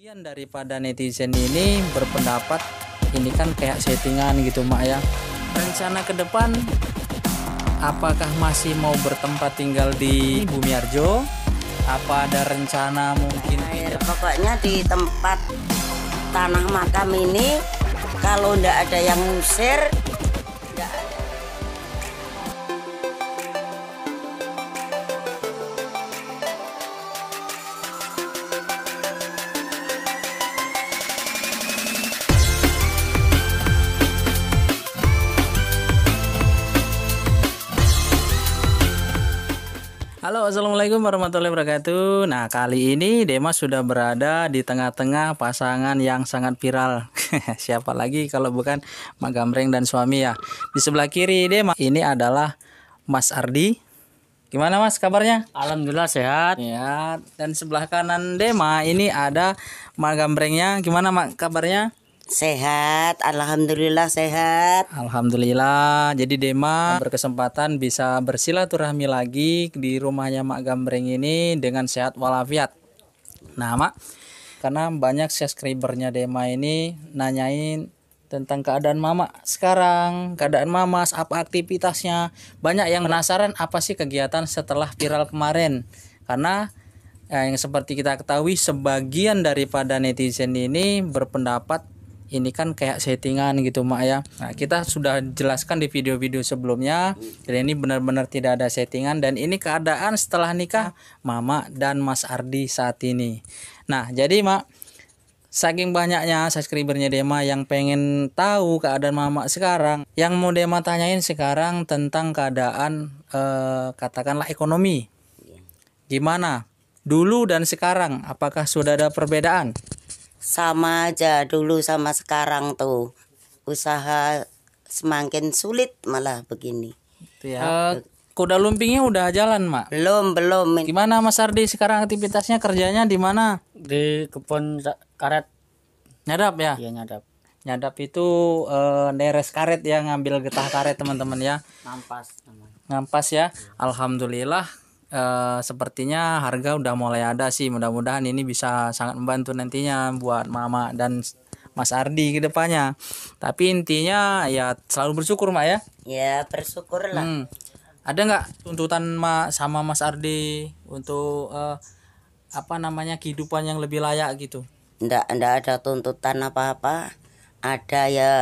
Sebagian daripada netizen ini berpendapat ini kan kayak settingan gitu mak ya. Rencana ke depan apakah masih mau bertempat tinggal di Bumi Arjo? Apa ada rencana mungkin? Air, pokoknya di tempat tanah makam ini kalau ndak ada yang ngusir Halo assalamualaikum warahmatullahi wabarakatuh Nah kali ini Dema sudah berada di tengah-tengah pasangan yang sangat viral Siapa lagi kalau bukan Mak Gamreng dan suami ya Di sebelah kiri Dema ini adalah Mas Ardi Gimana mas kabarnya? Alhamdulillah sehat Ya dan sebelah kanan Dema ini ada Mak Gamrengnya Gimana mak kabarnya? Sehat, alhamdulillah sehat. Alhamdulillah. Jadi Dema berkesempatan bisa bersilaturahmi lagi di rumahnya Mak Gambreng ini dengan sehat walafiat. Nah, Mak, karena banyak subscribernya Dema ini nanyain tentang keadaan mama sekarang, keadaan mama, apa aktivitasnya. Banyak yang penasaran apa sih kegiatan setelah viral kemarin. Karena eh, yang seperti kita ketahui sebagian daripada netizen ini berpendapat ini kan kayak settingan gitu mak ya nah kita sudah jelaskan di video-video sebelumnya jadi ini benar-benar tidak ada settingan dan ini keadaan setelah nikah mama dan mas Ardi saat ini nah jadi mak Saking banyaknya subscribernya Dema yang pengen tahu keadaan Mama sekarang, yang mau Dema tanyain sekarang tentang keadaan eh, katakanlah ekonomi. Gimana? Dulu dan sekarang apakah sudah ada perbedaan? sama aja dulu sama sekarang tuh usaha semakin sulit malah begini. Itu ya. Uh, kuda lumpingnya udah jalan, Mak? Belum, belum. Gimana Mas Ardi sekarang aktivitasnya kerjanya di mana? Di kebun karet. Nyadap ya? Iya, nyadap. Nyadap itu uh, eh, neres karet ya, ngambil getah karet teman-teman ya. Ngampas Nampas Ngampas ya. Alhamdulillah eh, sepertinya harga udah mulai ada sih. Mudah-mudahan ini bisa sangat membantu nantinya buat Mama dan Mas Ardi ke depannya. Tapi intinya ya selalu bersyukur Mak ya. Ya, bersyukurlah. Hmm. Ada nggak tuntutan Mak sama Mas Ardi untuk uh, apa namanya kehidupan yang lebih layak gitu? Nggak, nggak ada tuntutan apa-apa. Ada ya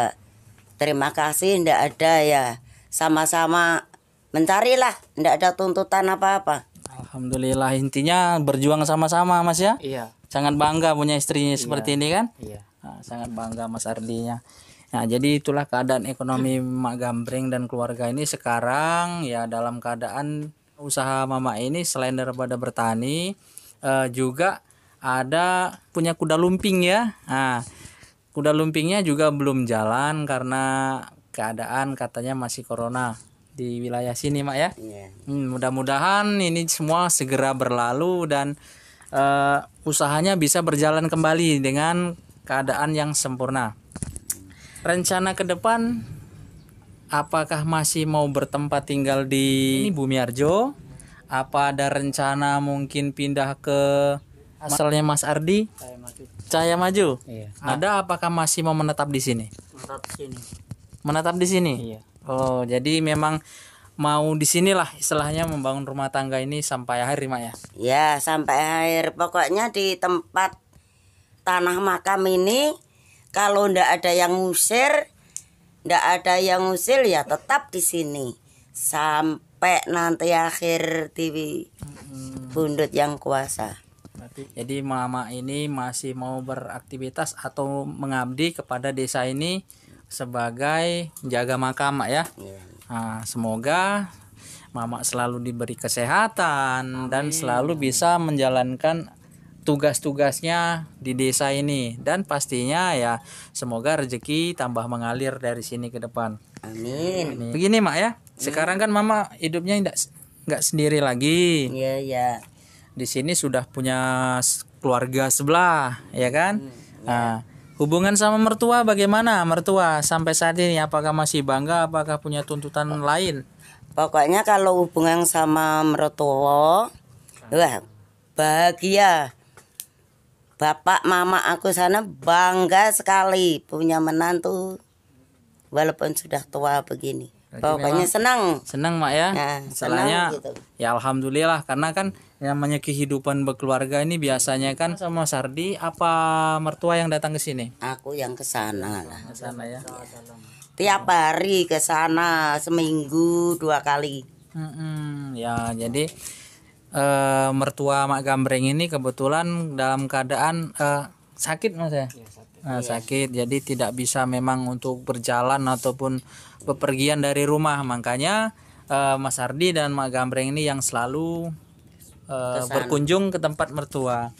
terima kasih Nggak ada ya. Sama-sama mencarilah tidak ada tuntutan apa-apa Alhamdulillah intinya berjuang sama-sama mas ya iya sangat bangga punya istrinya iya. seperti ini kan iya nah, sangat bangga mas Ardinya Nah, jadi itulah keadaan ekonomi hmm. Mak Gambreng dan keluarga ini sekarang ya dalam keadaan usaha Mama ini selain daripada bertani eh, juga ada punya kuda lumping ya. Nah, kuda lumpingnya juga belum jalan karena keadaan katanya masih corona di wilayah sini mak ya yeah. hmm, mudah-mudahan ini semua segera berlalu dan uh, usahanya bisa berjalan kembali dengan keadaan yang sempurna rencana ke depan apakah masih mau bertempat tinggal di ini Bumi Arjo apa ada rencana mungkin pindah ke asalnya Mas Ardi Caya Maju, Maju? Iya. ada apakah masih mau menetap di sini menetap di sini menetap di sini iya Oh, jadi memang mau di sinilah istilahnya membangun rumah tangga ini sampai akhir, Mak ya. Ya, sampai akhir. Pokoknya di tempat tanah makam ini kalau ndak ada yang ngusir, ndak ada yang ngusir ya tetap di sini sampai nanti akhir TV bundut yang kuasa. Jadi mama ini masih mau beraktivitas atau mengabdi kepada desa ini sebagai jaga makam ya. Yeah. Iya, iya. Nah, semoga Mama selalu diberi kesehatan Amin. dan selalu bisa menjalankan tugas-tugasnya di desa ini dan pastinya ya semoga rezeki tambah mengalir dari sini ke depan. Amin. Amin. Begini mak ya, sekarang hmm. kan mama hidupnya tidak nggak sendiri lagi. Iya iya. Di sini sudah punya keluarga sebelah, ya kan? Nah, Hubungan sama mertua bagaimana? Mertua sampai saat ini apakah masih bangga? Apakah punya tuntutan lain? Pokoknya kalau hubungan sama mertua, wah bahagia. Bapak mama aku sana bangga sekali punya menantu walaupun sudah tua begini. Pokoknya senang. Senang mak ya. ya nah, Salahnya gitu. ya alhamdulillah karena kan namanya kehidupan berkeluarga ini biasanya kan sama Sardi apa mertua yang datang ke sini? Aku yang ke sana lah. Ke sana ya. Tiap hari ke sana seminggu dua kali. Hmm, ya jadi e, mertua Mak Gambreng ini kebetulan dalam keadaan e, sakit mas ya iya, nah, iya. sakit jadi tidak bisa memang untuk berjalan ataupun bepergian dari rumah makanya uh, Mas Ardi dan Mak Gambreng ini yang selalu uh, berkunjung ke tempat mertua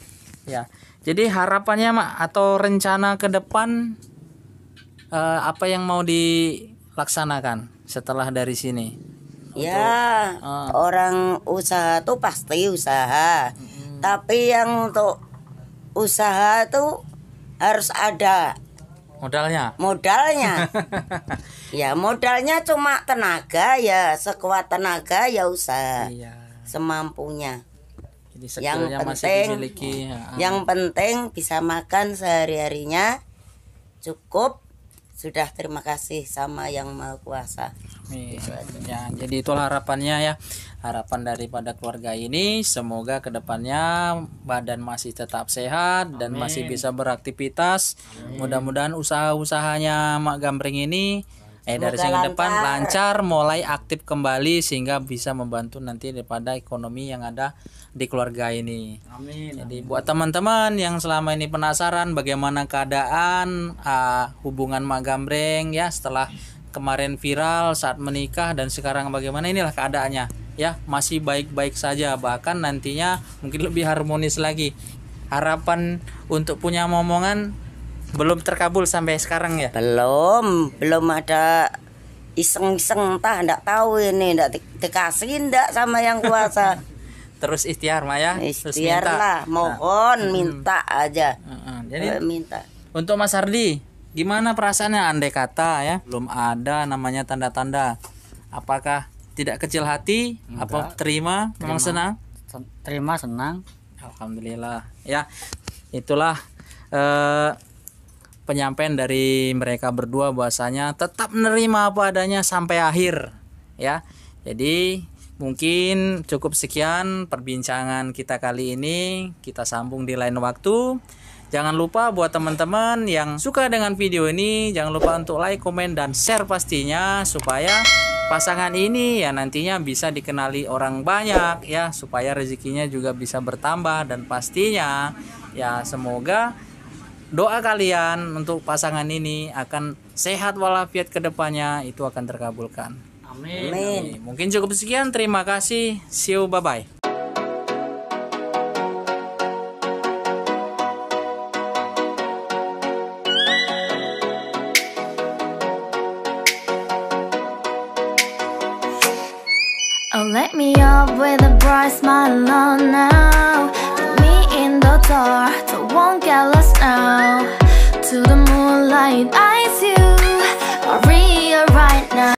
ya jadi harapannya Mak atau rencana ke depan uh, apa yang mau dilaksanakan setelah dari sini ya untuk, uh, orang usaha tuh pasti usaha hmm. tapi yang untuk usaha tuh harus ada modalnya modalnya ya modalnya cuma tenaga ya sekuat tenaga ya usaha iya. semampunya Jadi yang penting masih dimiliki, ya, ah. yang penting bisa makan sehari harinya cukup sudah terima kasih sama yang maha kuasa ya, jadi itulah harapannya ya. Harapan daripada keluarga ini semoga kedepannya badan masih tetap sehat dan Amin. masih bisa beraktivitas. Mudah-mudahan usaha-usahanya Mak Gambring ini eh semoga dari sini depan lancar mulai aktif kembali sehingga bisa membantu nanti daripada ekonomi yang ada di keluarga ini. Amin. Jadi buat teman-teman yang selama ini penasaran bagaimana keadaan uh, hubungan Mak Gambring ya setelah kemarin viral saat menikah dan sekarang bagaimana inilah keadaannya ya masih baik-baik saja bahkan nantinya mungkin lebih harmonis lagi harapan untuk punya momongan belum terkabul sampai sekarang ya belum belum ada iseng-iseng tah ndak tahu ini ndak dikasih ndak sama yang kuasa terus ikhtiar Maya ikhtiar mohon nah. minta aja uh, uh, jadi eh, minta untuk Mas Hardi Gimana perasaannya andai kata ya belum ada namanya tanda-tanda. Apakah tidak kecil hati? Enggak. Apa terima? terima? Memang senang? Terima senang. Alhamdulillah. Ya, itulah eh penyampaian dari mereka berdua bahasanya tetap menerima apa adanya sampai akhir ya. Jadi mungkin cukup sekian perbincangan kita kali ini. Kita sambung di lain waktu. Jangan lupa buat teman-teman yang suka dengan video ini, jangan lupa untuk like, komen, dan share pastinya supaya pasangan ini ya nantinya bisa dikenali orang banyak ya supaya rezekinya juga bisa bertambah dan pastinya ya semoga doa kalian untuk pasangan ini akan sehat walafiat kedepannya itu akan terkabulkan. Amin. Amin. Mungkin cukup sekian. Terima kasih. See you. Bye bye. let me up with a bright smile on now Put me in the dark, don't won't get lost now To the moonlight, eyes you are real right now